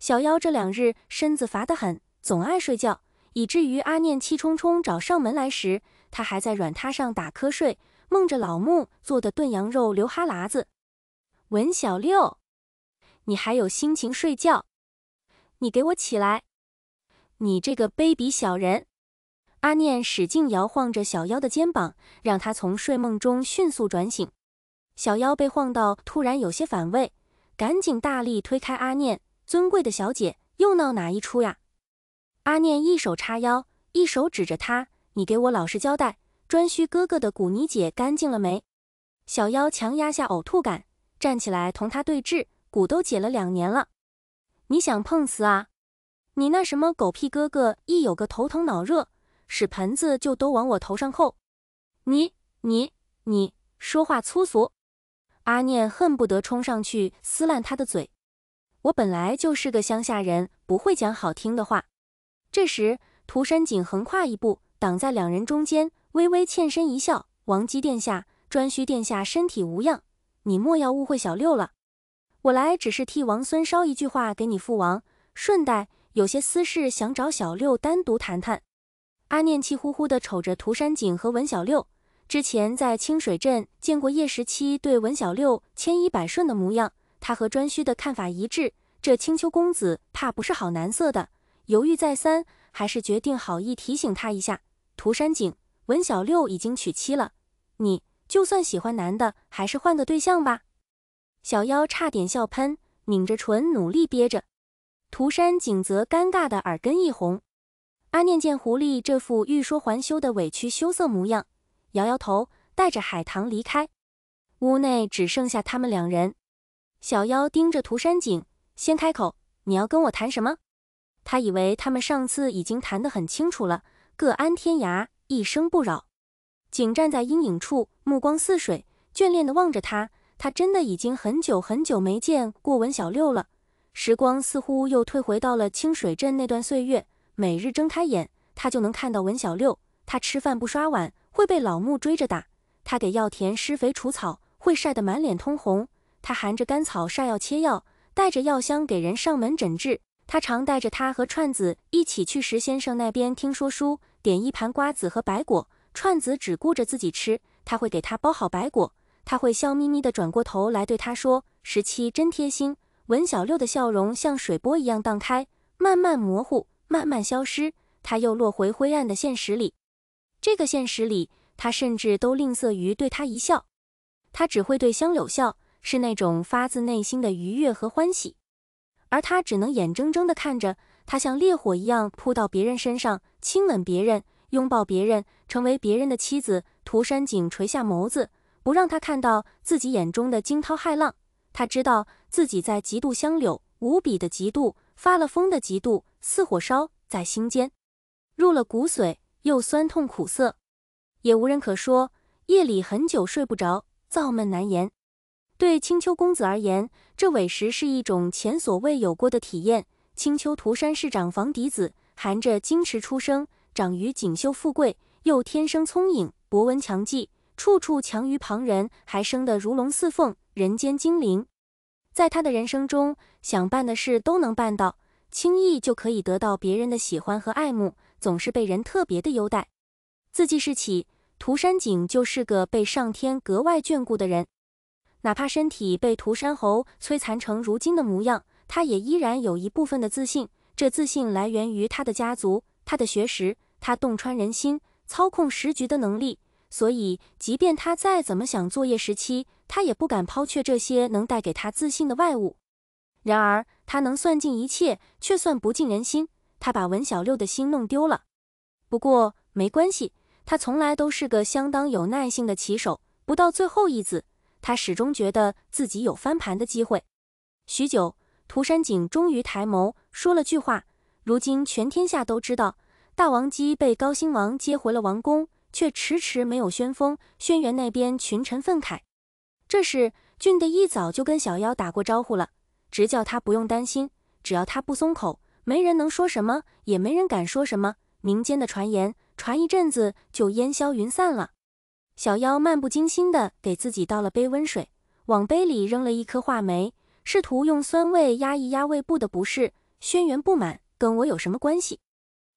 小妖这两日身子乏得很，总爱睡觉，以至于阿念气冲冲找上门来时，他还在软榻上打瞌睡，梦着老木做的炖羊肉流哈喇子。文小六，你还有心情睡觉？你给我起来！你这个卑鄙小人！阿念使劲摇晃着小妖的肩膀，让他从睡梦中迅速转醒。小妖被晃到，突然有些反胃，赶紧大力推开阿念。尊贵的小姐，又闹哪一出呀？阿念一手叉腰，一手指着他：“你给我老实交代，专需哥哥的骨泥解干净了没？”小妖强压下呕吐感，站起来同他对峙：“骨都解了两年了，你想碰瓷啊？你那什么狗屁哥哥，一有个头疼脑热，屎盆子就都往我头上扣！你你你，说话粗俗！”阿念恨不得冲上去撕烂他的嘴。我本来就是个乡下人，不会讲好听的话。这时，涂山璟横跨一步，挡在两人中间，微微欠身一笑：“王姬殿下，颛顼殿下身体无恙，你莫要误会小六了。我来只是替王孙捎一句话给你父王，顺带有些私事想找小六单独谈谈。”阿念气呼呼的瞅着涂山璟和文小六，之前在清水镇见过叶十七对文小六千依百顺的模样。他和专需的看法一致，这青丘公子怕不是好男色的。犹豫再三，还是决定好意提醒他一下。涂山璟，文小六已经娶妻了，你就算喜欢男的，还是换个对象吧。小妖差点笑喷，抿着唇努力憋着。涂山璟则尴尬的耳根一红。阿念见狐狸这副欲说还休的委屈羞涩模样，摇摇头，带着海棠离开。屋内只剩下他们两人。小妖盯着涂山璟，先开口：“你要跟我谈什么？”他以为他们上次已经谈得很清楚了，各安天涯，一声不扰。璟站在阴影处，目光似水，眷恋地望着他。他真的已经很久很久没见过文小六了。时光似乎又退回到了清水镇那段岁月。每日睁开眼，他就能看到文小六。他吃饭不刷碗，会被老木追着打。他给药田施肥除草，会晒得满脸通红。他含着甘草晒药切药，带着药箱给人上门诊治。他常带着他和串子一起去石先生那边听说书，点一盘瓜子和白果。串子只顾着自己吃，他会给他剥好白果，他会笑眯眯地转过头来对他说：“十七真贴心。”文小六的笑容像水波一样荡开，慢慢模糊，慢慢消失。他又落回灰暗的现实里。这个现实里，他甚至都吝啬于对他一笑，他只会对香柳笑。是那种发自内心的愉悦和欢喜，而他只能眼睁睁地看着他像烈火一样扑到别人身上，亲吻别人，拥抱别人，成为别人的妻子。涂山璟垂下眸子，不让他看到自己眼中的惊涛骇浪。他知道自己在嫉妒香柳，无比的嫉妒，发了疯的嫉妒，似火烧在心间，入了骨髓，又酸痛苦涩，也无人可说。夜里很久睡不着，燥闷难言。对青丘公子而言，这委实是一种前所未有过的体验。青丘涂山氏长房嫡子，含着金池出生，长于锦绣富贵，又天生聪颖，博闻强记，处处强于旁人，还生得如龙似凤，人间精灵。在他的人生中，想办的事都能办到，轻易就可以得到别人的喜欢和爱慕，总是被人特别的优待。自记事起，涂山璟就是个被上天格外眷顾的人。哪怕身体被涂山猴摧残成如今的模样，他也依然有一部分的自信。这自信来源于他的家族、他的学识、他洞穿人心、操控时局的能力。所以，即便他再怎么想作业时期，他也不敢抛却这些能带给他自信的外物。然而，他能算尽一切，却算不尽人心。他把文小六的心弄丢了。不过没关系，他从来都是个相当有耐性的棋手，不到最后一子。他始终觉得自己有翻盘的机会。许久，涂山璟终于抬眸，说了句话：“如今全天下都知道，大王姬被高兴王接回了王宫，却迟迟没有宣封。轩辕那边群臣愤慨。”这时，俊的一早就跟小妖打过招呼了，直叫他不用担心，只要他不松口，没人能说什么，也没人敢说什么。民间的传言传一阵子就烟消云散了。小妖漫不经心地给自己倒了杯温水，往杯里扔了一颗话梅，试图用酸味压一压胃部的不适。轩辕不满，跟我有什么关系？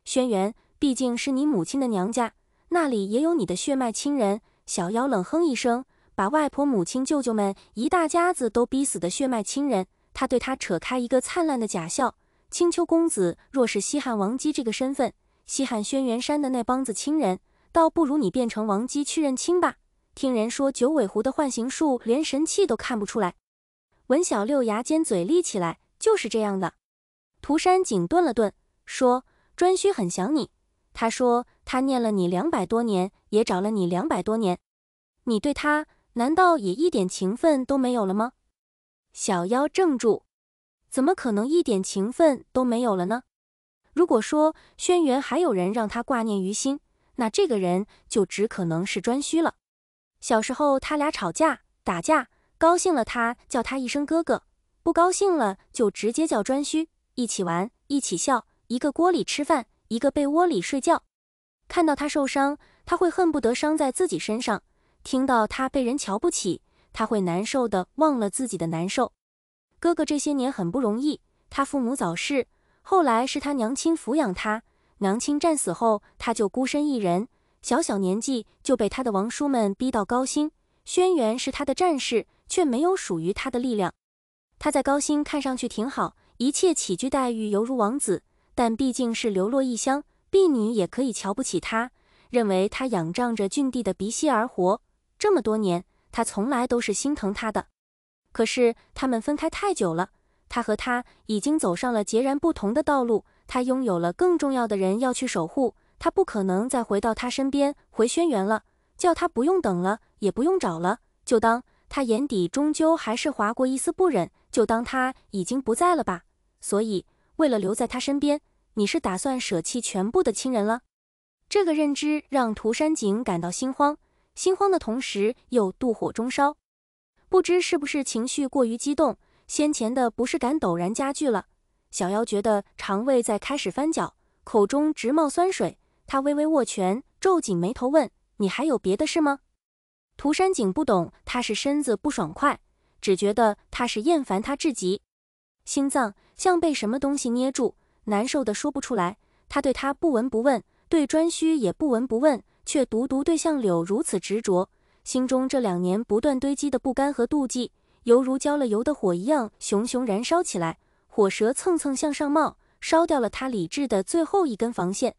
轩辕毕竟是你母亲的娘家，那里也有你的血脉亲人。小妖冷哼一声，把外婆、母亲、舅舅们一大家子都逼死的血脉亲人，他对他扯开一个灿烂的假笑。青丘公子若是西汉王姬这个身份，西汉轩辕山的那帮子亲人。倒不如你变成王姬去认亲吧。听人说九尾狐的幻形术连神器都看不出来。文小六牙尖嘴利起来就是这样的。涂山璟顿了顿，说：“颛顼很想你。他说他念了你两百多年，也找了你两百多年。你对他难道也一点情分都没有了吗？”小妖怔住：“怎么可能一点情分都没有了呢？如果说轩辕还有人让他挂念于心。”那这个人就只可能是专需了。小时候他俩吵架打架，高兴了他叫他一声哥哥，不高兴了就直接叫专需。一起玩，一起笑，一个锅里吃饭，一个被窝里睡觉。看到他受伤，他会恨不得伤在自己身上；听到他被人瞧不起，他会难受的忘了自己的难受。哥哥这些年很不容易，他父母早逝，后来是他娘亲抚养他。娘亲战死后，他就孤身一人，小小年纪就被他的王叔们逼到高辛。轩辕是他的战士，却没有属于他的力量。他在高辛看上去挺好，一切起居待遇犹如王子，但毕竟是流落异乡，婢女也可以瞧不起他，认为他仰仗着郡帝的鼻息而活。这么多年，他从来都是心疼他的，可是他们分开太久了，他和他已经走上了截然不同的道路。他拥有了更重要的人要去守护，他不可能再回到他身边，回轩辕了。叫他不用等了，也不用找了，就当他眼底终究还是划过一丝不忍，就当他已经不在了吧。所以，为了留在他身边，你是打算舍弃全部的亲人了？这个认知让涂山璟感到心慌，心慌的同时又妒火中烧。不知是不是情绪过于激动，先前的不适感陡然加剧了。小妖觉得肠胃在开始翻搅，口中直冒酸水。他微微握拳，皱紧眉头，问：“你还有别的事吗？”涂山璟不懂，他是身子不爽快，只觉得他是厌烦他至极，心脏像被什么东西捏住，难受的说不出来。他对他不闻不问，对颛顼也不闻不问，却独独对向柳如此执着。心中这两年不断堆积的不甘和妒忌，犹如浇了油的火一样，熊熊燃烧起来。火舌蹭蹭向上冒，烧掉了他理智的最后一根防线。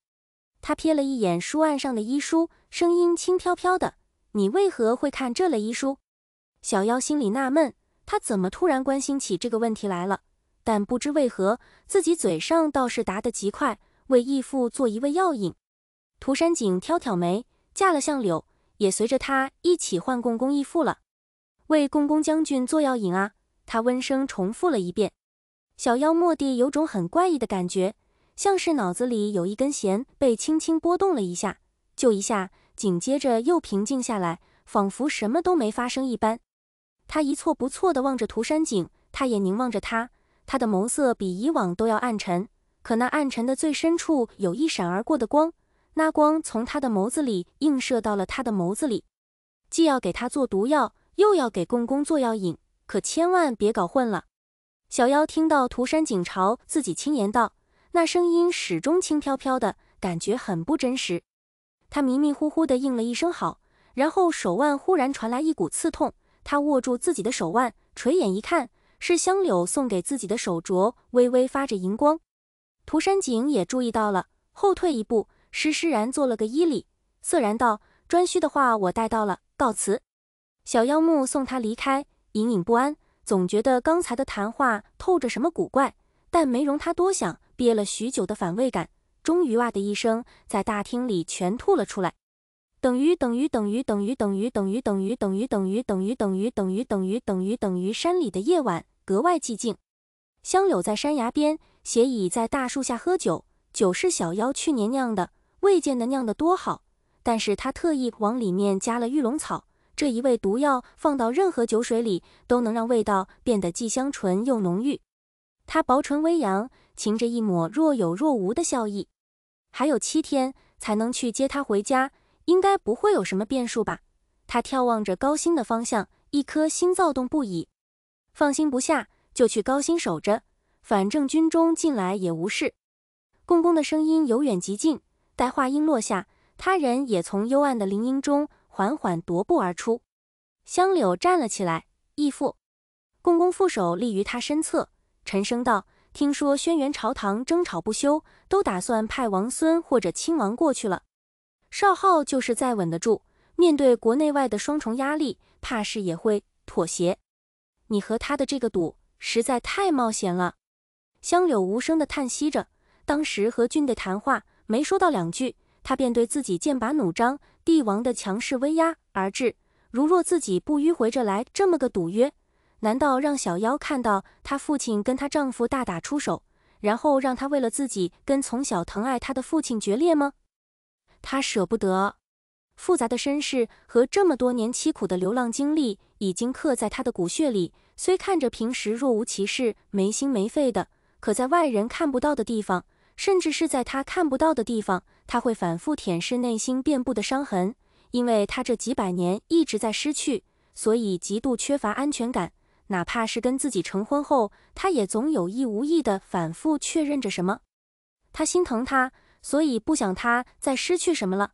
他瞥了一眼书案上的医书，声音轻飘飘的：“你为何会看这类医书？”小妖心里纳闷，他怎么突然关心起这个问题来了？但不知为何，自己嘴上倒是答得极快：“为义父做一味药引。”涂山璟挑挑眉，嫁了相柳，也随着他一起换共工义父了。为共工将军做药引啊！他温声重复了一遍。小妖莫地有种很怪异的感觉，像是脑子里有一根弦被轻轻拨动了一下，就一下，紧接着又平静下来，仿佛什么都没发生一般。他一错不错的望着涂山璟，他也凝望着他，他的眸色比以往都要暗沉，可那暗沉的最深处有一闪而过的光，那光从他的眸子里映射到了他的眸子里。既要给他做毒药，又要给共工做药引，可千万别搞混了。小妖听到涂山璟朝自己轻言道，那声音始终轻飘飘的，感觉很不真实。他迷迷糊糊地应了一声好，然后手腕忽然传来一股刺痛，他握住自己的手腕，垂眼一看，是香柳送给自己的手镯，微微发着荧光。涂山璟也注意到了，后退一步，施施然做了个揖礼，涩然道：“专需的话我带到了，告辞。”小妖目送他离开，隐隐不安。总觉得刚才的谈话透着什么古怪，但没容他多想，憋了许久的反胃感终于哇的一声在大厅里全吐了出来。等于等于等于等于等于等于等于等于等于等于等于等于等于等于山里的夜晚格外寂静，香柳在山崖边，斜倚在大树下喝酒。酒是小妖去年酿的，未见得酿得多好，但是他特意往里面加了玉龙草。这一味毒药放到任何酒水里，都能让味道变得既香醇又浓郁。他薄唇微扬，噙着一抹若有若无的笑意。还有七天才能去接他回家，应该不会有什么变数吧？他眺望着高新的方向，一颗心躁动不已，放心不下，就去高新守着。反正军中近来也无事。公公的声音由远及近，待话音落下，他人也从幽暗的林荫中。缓缓踱步而出，香柳站了起来。义父，共工负手立于他身侧，沉声道：“听说轩辕朝堂争吵不休，都打算派王孙或者亲王过去了。少昊就是再稳得住，面对国内外的双重压力，怕是也会妥协。你和他的这个赌，实在太冒险了。”香柳无声的叹息着，当时和俊的谈话没说到两句，他便对自己剑拔弩张。帝王的强势威压而至，如若自己不迂回着来这么个赌约，难道让小妖看到她父亲跟她丈夫大打出手，然后让她为了自己跟从小疼爱她的父亲决裂吗？她舍不得。复杂的身世和这么多年凄苦的流浪经历已经刻在她的骨血里，虽看着平时若无其事、没心没肺的，可在外人看不到的地方。甚至是在他看不到的地方，他会反复舔舐内心遍布的伤痕，因为他这几百年一直在失去，所以极度缺乏安全感。哪怕是跟自己成婚后，他也总有意无意地反复确认着什么。他心疼他，所以不想他再失去什么了。